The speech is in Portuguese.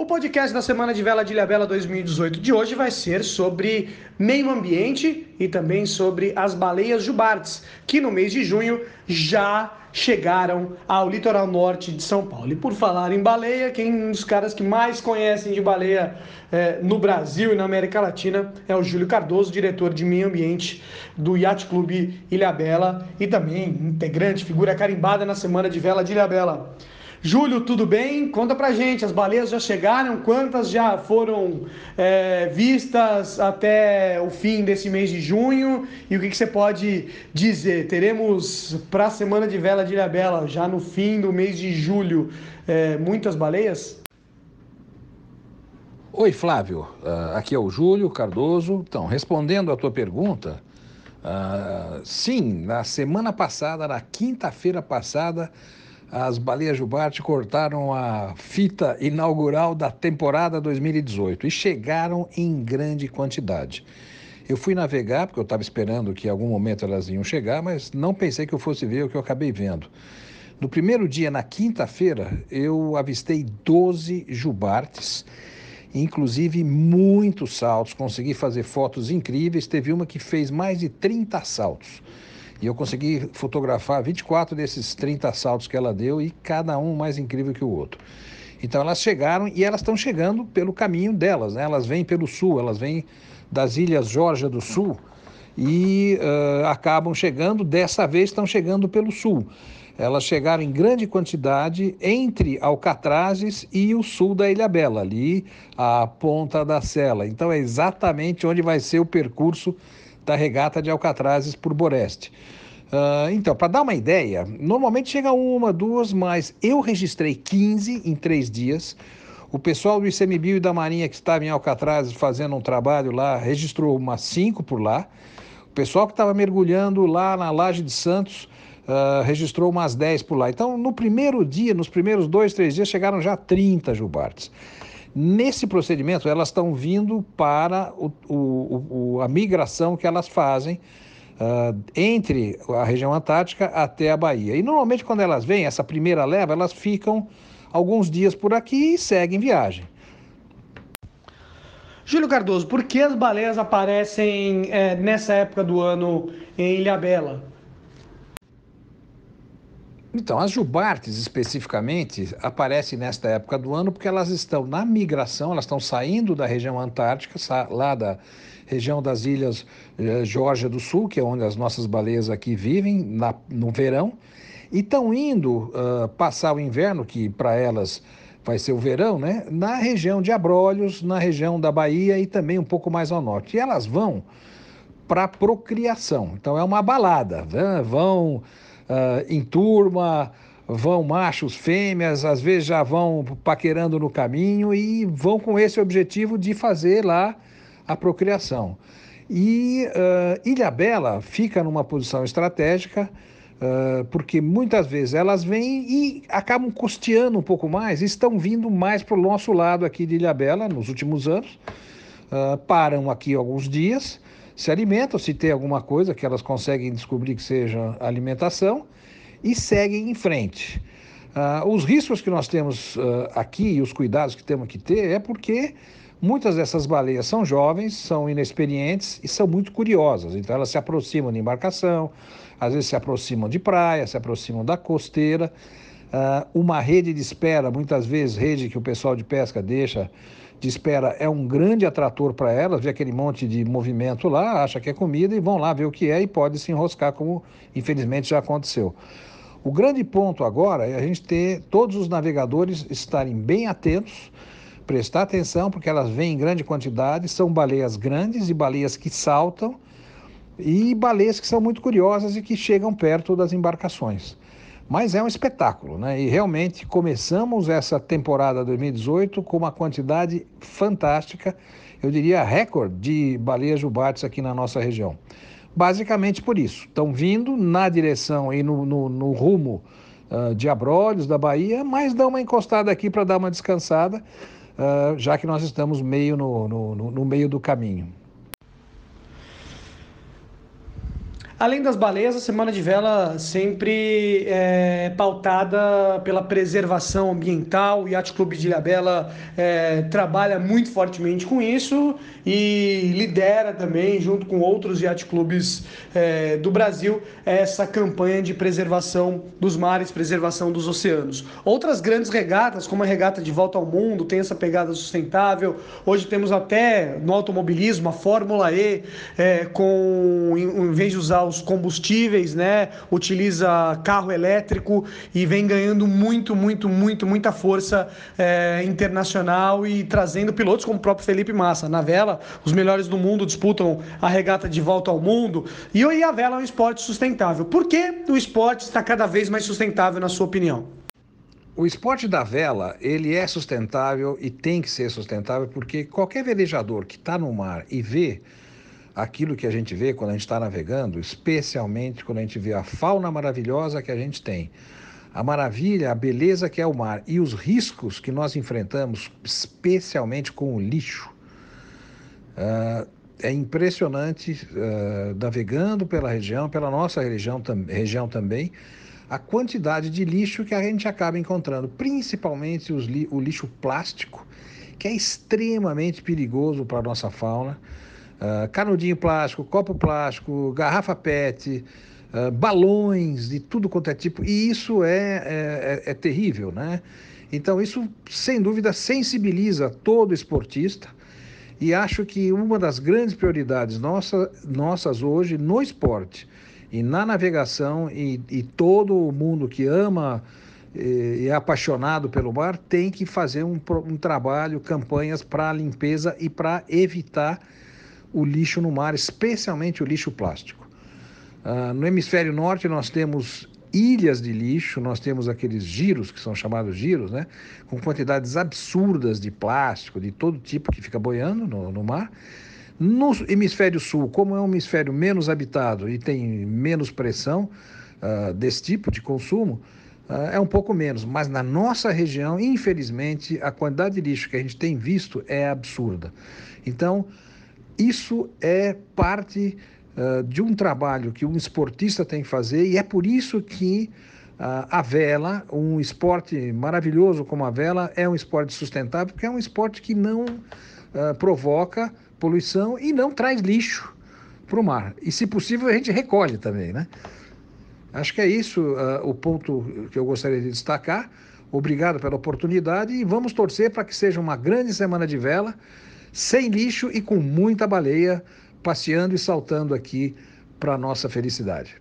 O podcast da Semana de Vela de Ilhabela 2018 de hoje vai ser sobre meio ambiente e também sobre as baleias jubartes, que no mês de junho já chegaram ao litoral norte de São Paulo. E por falar em baleia, quem é um dos caras que mais conhecem de baleia é, no Brasil e na América Latina é o Júlio Cardoso, diretor de meio ambiente do Yacht Clube Ilhabela e também integrante, figura carimbada na Semana de Vela de Ilhabela. Júlio, tudo bem? Conta pra gente, as baleias já chegaram? Quantas já foram é, vistas até o fim desse mês de junho? E o que, que você pode dizer? Teremos para a Semana de Vela de Ilhabela, já no fim do mês de julho, é, muitas baleias? Oi, Flávio. Uh, aqui é o Júlio Cardoso. Então, respondendo à tua pergunta, uh, sim, na semana passada, na quinta-feira passada, as baleias jubarte cortaram a fita inaugural da temporada 2018 e chegaram em grande quantidade. Eu fui navegar, porque eu estava esperando que em algum momento elas iam chegar, mas não pensei que eu fosse ver o que eu acabei vendo. No primeiro dia, na quinta-feira, eu avistei 12 jubartes, inclusive muitos saltos. Consegui fazer fotos incríveis. Teve uma que fez mais de 30 saltos. E eu consegui fotografar 24 desses 30 assaltos que ela deu e cada um mais incrível que o outro. Então elas chegaram e elas estão chegando pelo caminho delas, né? Elas vêm pelo sul, elas vêm das Ilhas Georgia do Sul e uh, acabam chegando, dessa vez estão chegando pelo sul. Elas chegaram em grande quantidade entre Alcatrazes e o sul da Ilha Bela, ali a ponta da Sela. Então é exatamente onde vai ser o percurso da regata de Alcatrazes por Boreste. Uh, então, para dar uma ideia, normalmente chega uma, duas, mas eu registrei 15 em três dias. O pessoal do ICMBio e da Marinha que estava em Alcatraz fazendo um trabalho lá registrou umas cinco por lá. O pessoal que estava mergulhando lá na Laje de Santos uh, registrou umas 10 por lá. Então, no primeiro dia, nos primeiros dois, três dias, chegaram já 30 jubartes. Nesse procedimento, elas estão vindo para o, o, o, a migração que elas fazem uh, entre a região antártica até a Bahia. E normalmente, quando elas vêm, essa primeira leva, elas ficam alguns dias por aqui e seguem viagem. Júlio Cardoso, por que as baleias aparecem é, nessa época do ano em Ilhabela? Então, as jubartes especificamente aparecem nesta época do ano porque elas estão na migração, elas estão saindo da região antártica, lá da região das ilhas eh, Geórgia do Sul, que é onde as nossas baleias aqui vivem, na, no verão, e estão indo uh, passar o inverno, que para elas vai ser o verão, né? Na região de Abrolhos, na região da Bahia e também um pouco mais ao norte. E elas vão para procriação. Então é uma balada, né? vão uh, em turma, vão machos, fêmeas, às vezes já vão paquerando no caminho e vão com esse objetivo de fazer lá a procriação. E uh, Ilha Bela fica numa posição estratégica, uh, porque muitas vezes elas vêm e acabam custeando um pouco mais, estão vindo mais para o nosso lado aqui de Ilha Bela nos últimos anos, uh, param aqui alguns dias se alimentam, se tem alguma coisa que elas conseguem descobrir que seja alimentação, e seguem em frente. Ah, os riscos que nós temos ah, aqui e os cuidados que temos que ter é porque muitas dessas baleias são jovens, são inexperientes e são muito curiosas. Então elas se aproximam de embarcação, às vezes se aproximam de praia, se aproximam da costeira. Uh, uma rede de espera, muitas vezes rede que o pessoal de pesca deixa de espera, é um grande atrator para elas, vê aquele monte de movimento lá, acha que é comida e vão lá ver o que é e pode se enroscar, como infelizmente já aconteceu. O grande ponto agora é a gente ter todos os navegadores estarem bem atentos, prestar atenção, porque elas vêm em grande quantidade, são baleias grandes e baleias que saltam, e baleias que são muito curiosas e que chegam perto das embarcações. Mas é um espetáculo, né? E realmente começamos essa temporada 2018 com uma quantidade fantástica, eu diria recorde de baleias jubates aqui na nossa região. Basicamente por isso, estão vindo na direção e no, no, no rumo uh, de Abrolhos, da Bahia, mas dão uma encostada aqui para dar uma descansada, uh, já que nós estamos meio no, no meio do caminho. Além das baleias, a Semana de Vela sempre é pautada pela preservação ambiental. O Yacht Clube de Ilhabela é, trabalha muito fortemente com isso e lidera também, junto com outros yacht clubes é, do Brasil, essa campanha de preservação dos mares, preservação dos oceanos. Outras grandes regatas, como a regata de volta ao mundo, tem essa pegada sustentável. Hoje temos até no automobilismo a Fórmula E, é, com em vez de usar os combustíveis, né? Utiliza carro elétrico e vem ganhando muito, muito, muito, muita força é, internacional e trazendo pilotos como o próprio Felipe Massa. Na vela, os melhores do mundo disputam a regata de volta ao mundo. E a vela é um esporte sustentável. Por que o esporte está cada vez mais sustentável, na sua opinião? O esporte da vela, ele é sustentável e tem que ser sustentável porque qualquer velejador que está no mar e vê aquilo que a gente vê quando a gente está navegando, especialmente quando a gente vê a fauna maravilhosa que a gente tem, a maravilha, a beleza que é o mar e os riscos que nós enfrentamos, especialmente com o lixo. Uh, é impressionante, uh, navegando pela região, pela nossa região, tam, região também, a quantidade de lixo que a gente acaba encontrando, principalmente li, o lixo plástico, que é extremamente perigoso para a nossa fauna. Ah, canudinho plástico, copo plástico, garrafa PET, uh, balões de tudo quanto é tipo. E isso é, é, é, é terrível, né? Então, isso, sem dúvida, sensibiliza todo esportista. E acho que uma das grandes prioridades nossa, nossas hoje no esporte e na navegação, e, e todo mundo que ama eh, e é apaixonado pelo mar tem que fazer um, um trabalho, campanhas para limpeza e para evitar o lixo no mar, especialmente o lixo plástico. Ah, no hemisfério norte, nós temos ilhas de lixo, nós temos aqueles giros, que são chamados giros, né? com quantidades absurdas de plástico, de todo tipo que fica boiando no, no mar. No hemisfério sul, como é um hemisfério menos habitado e tem menos pressão uh, desse tipo de consumo, uh, é um pouco menos. Mas na nossa região, infelizmente, a quantidade de lixo que a gente tem visto é absurda. Então, isso é parte uh, de um trabalho que um esportista tem que fazer e é por isso que uh, a vela, um esporte maravilhoso como a vela, é um esporte sustentável, porque é um esporte que não uh, provoca poluição e não traz lixo para o mar. E, se possível, a gente recolhe também, né? Acho que é isso uh, o ponto que eu gostaria de destacar. Obrigado pela oportunidade e vamos torcer para que seja uma grande semana de vela sem lixo e com muita baleia passeando e saltando aqui para nossa felicidade.